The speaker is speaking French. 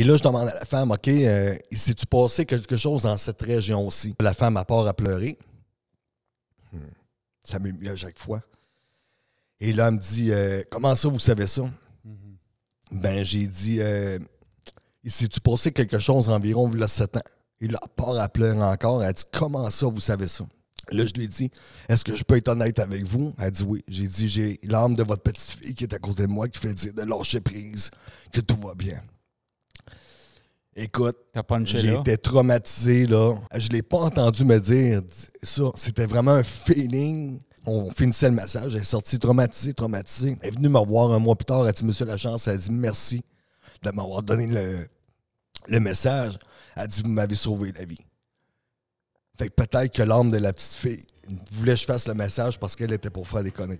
Et là, je demande à la femme, OK, euh, si tu passé quelque chose dans cette région aussi. La femme a part à pleurer. Ça Ça mieux à chaque fois. Et là, elle me dit, euh, comment ça, vous savez ça? Mm-hmm. Ben, j'ai dit, euh, si tu passé quelque chose environ, il a 7 ans. Il a part à pleurer encore. Elle dit, comment ça, vous savez ça? Là, je lui ai dit, est-ce que je peux être honnête avec vous? Elle dit oui. J'ai dit, j'ai l'âme de votre petite fille qui est à côté de moi qui fait dire de lâcher prise, que tout va bien. Écoute, j'étais traumatisé, là. Je l'ai pas entendu me dire ça. C'était vraiment un feeling. On finissait le massage, elle est sortie traumatisée, traumatisée. Elle est venue me voir un mois plus tard, elle a dit Monsieur chance. elle a dit merci de m'avoir donné le, message. Elle a dit Vous m'avez sauvé la vie. Fait peut-être que l'âme de la petite fille voulait que je fasse le message parce qu'elle était pour faire des conneries.